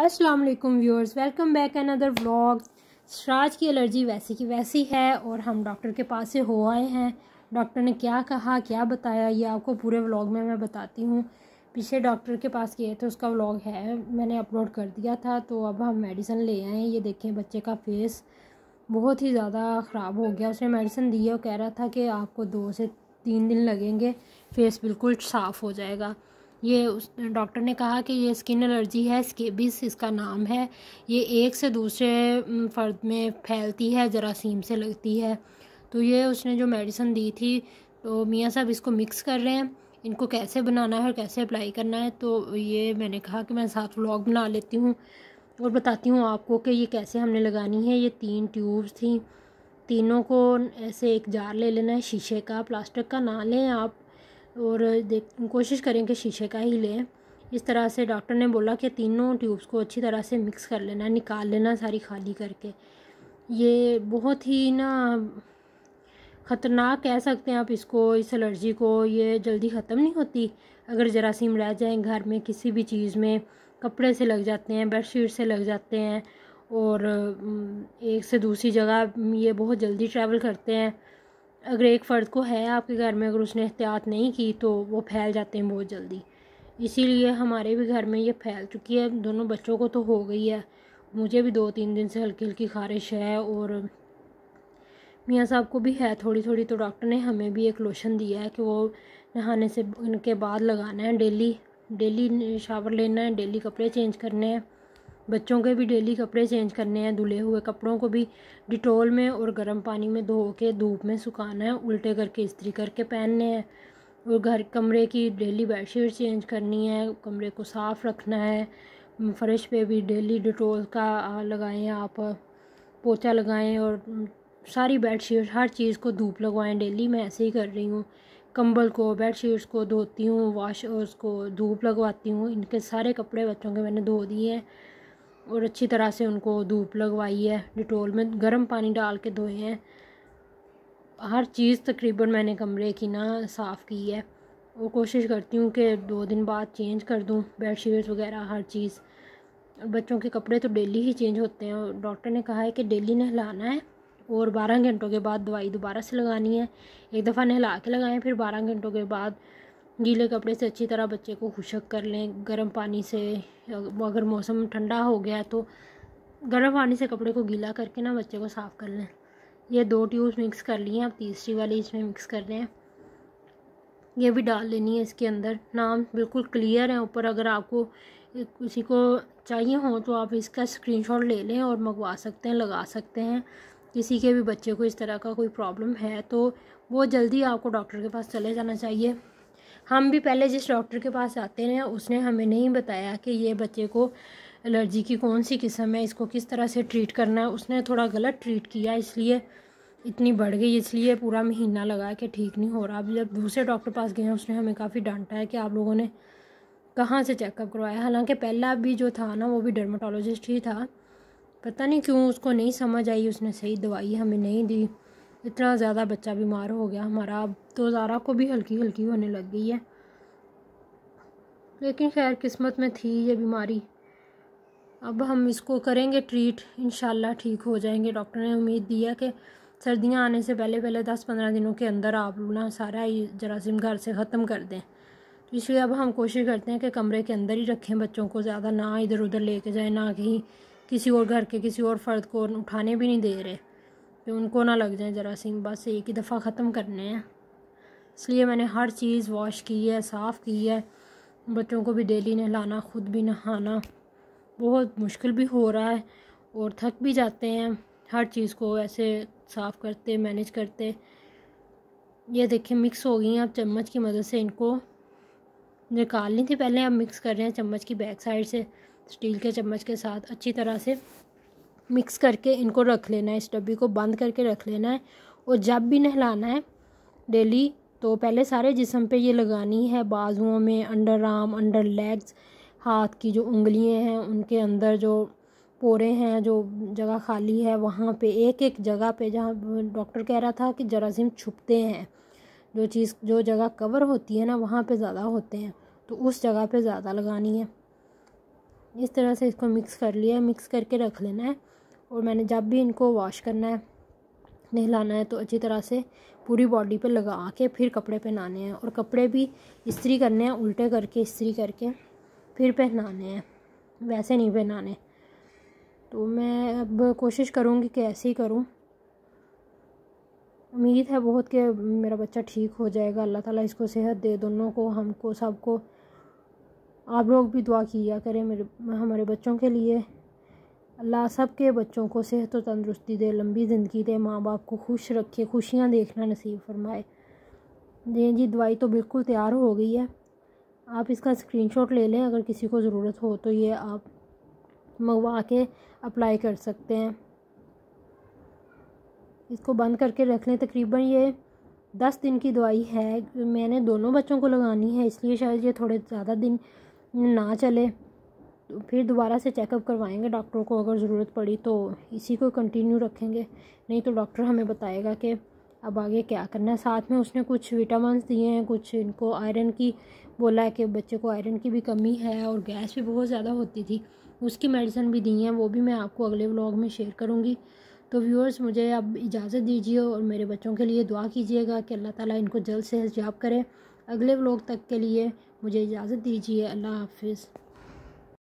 अस्सलाम वालेकुम viewers welcome back another vlog सराज की एलर्जी वैसी की वैसी है और हम डॉक्टर के पास से हो आए हैं डॉक्टर ने क्या कहा क्या बताया ये आपको पूरे व्लॉग में मैं बताती हूँ पीछे डॉक्टर के पास गए थे उसका व्लॉग है मैंने अपलोड कर दिया था तो अब हम मेडिसिन ले आए हैं ये देखें बच्चे का फेस बहुत ही ज़्यादा ख़राब हो गया उसने मेडिसिन दी है और कह रहा था कि आपको दो से तीन दिन लगेंगे फेस बिल्कुल साफ़ हो जाएगा ये उस डॉक्टर ने कहा कि ये स्किन एलर्जी है स्केबिस इसका नाम है ये एक से दूसरे फर्द में फैलती है जरासीम से लगती है तो ये उसने जो मेडिसिन दी थी तो मियाँ साहब इसको मिक्स कर रहे हैं इनको कैसे बनाना है और कैसे अप्लाई करना है तो ये मैंने कहा कि मैं साथ व्लॉग बना लेती हूँ और बताती हूँ आपको कि ये कैसे हमने लगानी है ये तीन ट्यूब्स थी तीनों को ऐसे एक जार ले लेना है शीशे का प्लास्टिक का ना लें आप और देख कोशिश करें कि शीशे का ही लें इस तरह से डॉक्टर ने बोला कि तीनों ट्यूब्स को अच्छी तरह से मिक्स कर लेना निकाल लेना सारी खाली करके ये बहुत ही ना ख़तरनाक कह सकते हैं आप इसको इस एलर्जी को ये जल्दी ख़त्म नहीं होती अगर जरासीम रह जाएं घर में किसी भी चीज़ में कपड़े से लग जाते हैं बेडशीट से लग जाते हैं और एक से दूसरी जगह ये बहुत जल्दी ट्रैवल करते हैं अगर एक फ़र्द को है आपके घर में अगर उसने एहतियात नहीं की तो वो फैल जाते हैं बहुत जल्दी इसीलिए हमारे भी घर में ये फैल चुकी है दोनों बच्चों को तो हो गई है मुझे भी दो तीन दिन से हल्की हल्की खारिश है और मियाँ साहब को भी है थोड़ी थोड़ी तो डॉक्टर ने हमें भी एक लोशन दिया है कि वो नहाने से उनके बाद लगाना है डेली डेली शावर लेना है डेली कपड़े चेंज करने हैं बच्चों के भी डेली कपड़े चेंज करने हैं धुले हुए कपड़ों को भी डिटोल में और गर्म पानी में धो के धूप में सुखाना है उल्टे करके इस्त्री करके पहनने हैं और घर कमरे की डेली बेडशीट चेंज करनी है कमरे को साफ़ रखना है फ्रेश पे भी डेली डिटोल का लगाएं आप पोछा लगाएं और सारी बेडशीट हर चीज़ को धूप लगवाएं डेली मैं ऐसे ही कर रही हूँ कंबल को बेड शीट्स को धोती हूँ वाश उसको धूप लगवाती हूँ इनके सारे कपड़े बच्चों के मैंने धो दिए हैं और अच्छी तरह से उनको धूप लगवाई है डिटोल में गर्म पानी डाल के धोए हैं हर चीज़ तकरीबन मैंने कमरे की ना साफ़ की है और कोशिश करती हूँ कि दो दिन बाद चेंज कर दूँ बेड शीट वगैरह हर चीज़ बच्चों के कपड़े तो डेली ही चेंज होते हैं और डॉक्टर ने कहा है कि डेली नहलाना है और बारह घंटों के बाद दवाई दोबारा से लगानी है एक दफ़ा नहला के लगाएं फिर बारह घंटों के बाद गीले कपड़े से अच्छी तरह बच्चे को खुशक कर लें गर्म पानी से अगर मौसम ठंडा हो गया तो गर्म पानी से कपड़े को गीला करके ना बच्चे को साफ़ कर लें ये दो ट्यूब्स मिक्स कर लिए हैं अब तीसरी वाली इसमें मिक्स कर रहे हैं ये भी डाल लेनी है इसके अंदर नाम बिल्कुल क्लियर है ऊपर अगर आपको किसी को चाहिए हो तो आप इसका स्क्रीनशॉट ले लें और मंगवा सकते हैं लगा सकते हैं किसी के भी बच्चे को इस तरह का कोई प्रॉब्लम है तो वो जल्दी आपको डॉक्टर के पास चले जाना चाहिए हम भी पहले जिस डॉक्टर के पास आते हैं उसने हमें नहीं बताया कि ये बच्चे को एलर्जी की कौन सी किस्म है इसको किस तरह से ट्रीट करना है उसने थोड़ा गलत ट्रीट किया इसलिए इतनी बढ़ गई इसलिए पूरा महीना लगा कि ठीक नहीं हो रहा अब जब दूसरे डॉक्टर पास गए हैं उसने हमें काफ़ी डांटा है कि आप लोगों ने कहाँ से चेकअप करवाया हालांकि पहला भी जो था ना वो भी डर्माटोलॉजिस्ट ही था पता नहीं क्यों उसको नहीं समझ आई उसने सही दवाई हमें नहीं दी इतना ज़्यादा बच्चा बीमार हो गया हमारा अब तो ज़ारा को भी हल्की हल्की होने लग गई है लेकिन खैर किस्मत में थी ये बीमारी अब हम इसको करेंगे ट्रीट इन ठीक हो जाएंगे डॉक्टर ने उम्मीद दी है कि सर्दियाँ आने से पहले पहले दस पंद्रह दिनों के अंदर आप लोग ना सारा ये जरासीम घर से ख़त्म कर दें तो इसलिए अब हम कोशिश करते हैं कि कमरे के अंदर ही रखें बच्चों को ज़्यादा ना इधर उधर लेके जाए ना कहीं किसी और घर के किसी और फ़र्द को उठाने भी नहीं दे रहे तो उनको ना लग जरा जरासीम बस एक ही दफ़ा ख़त्म करने हैं इसलिए मैंने हर चीज़ वॉश की है साफ़ की है बच्चों को भी डेली नहलाना ख़ुद भी नहाना बहुत मुश्किल भी हो रहा है और थक भी जाते हैं हर चीज़ को ऐसे साफ़ करते मैनेज करते ये देखिए मिक्स हो गई हैं अब चम्मच की मदद से इनको निकालनी थी पहले अब मिक्स कर रहे हैं चम्मच की बैक साइड से स्टील के चम्मच के साथ अच्छी तरह से मिक्स करके इनको रख लेना है इस डब्बी को बंद करके रख लेना है और जब भी नहलाना है डेली तो पहले सारे जिसम पे ये लगानी है बाजुओं में अंडर आर्म अंडर लेग्स हाथ की जो उंगलियां हैं उनके अंदर जो पोरे हैं जो जगह खाली है वहाँ पे एक एक जगह पे जहाँ डॉक्टर कह रहा था कि जरासीम छुपते हैं जो चीज़ जो जगह कवर होती है ना वहाँ पे ज़्यादा होते हैं तो उस जगह पे ज़्यादा लगानी है इस तरह से इसको मिक्स कर लिया मिक्स करके रख लेना है और मैंने जब भी इनको वॉश करना है नहलाना है तो अच्छी तरह से पूरी बॉडी पे लगा के फिर कपड़े पहनाने हैं और कपड़े भी इस्त्री करने हैं उल्टे करके इस्त्री करके फिर पहनाने हैं वैसे नहीं पहनाने तो मैं अब कोशिश करूँगी कि ऐसे ही करूँ उम्मीद है बहुत कि मेरा बच्चा ठीक हो जाएगा अल्लाह ताला इसको सेहत दे दोनों को हमको सबको आप लोग भी दुआ किया करें मेरे हमारे बच्चों के लिए अल्लाह सब के बच्चों को सेहत और तंदरुस्ती दे लंबी ज़िंदगी दे माँ बाप को खुश रखे खुशियाँ देखना नसीब फरमाए जी जी दवाई तो बिल्कुल तैयार हो गई है आप इसका स्क्रीनशॉट ले लें अगर किसी को ज़रूरत हो तो ये आप मंगवा के अप्लाई कर सकते हैं इसको बंद करके रख लें तकरीबन ये दस दिन की दवाई है मैंने दोनों बच्चों को लगानी है इसलिए शायद ये थोड़े ज़्यादा दिन ना चले फिर दोबारा से चेकअप करवाएंगे डॉक्टरों को अगर ज़रूरत पड़ी तो इसी को कंटिन्यू रखेंगे नहीं तो डॉक्टर हमें बताएगा कि अब आगे क्या करना है साथ में उसने कुछ विटामिन दिए हैं कुछ इनको आयरन की बोला है कि बच्चे को आयरन की भी कमी है और गैस भी बहुत ज़्यादा होती थी उसकी मेडिसिन भी दी हैं वो भी मैं आपको अगले व्लॉग में शेयर करूँगी तो व्यूअर्स मुझे अब इजाज़त दीजिए और मेरे बच्चों के लिए दुआ कीजिएगा कि अल्लाह ताला इनको जल्द से जल्द जाब अगले व्लॉग तक के लिए मुझे इजाज़त दीजिए अल्लाह हाफिज़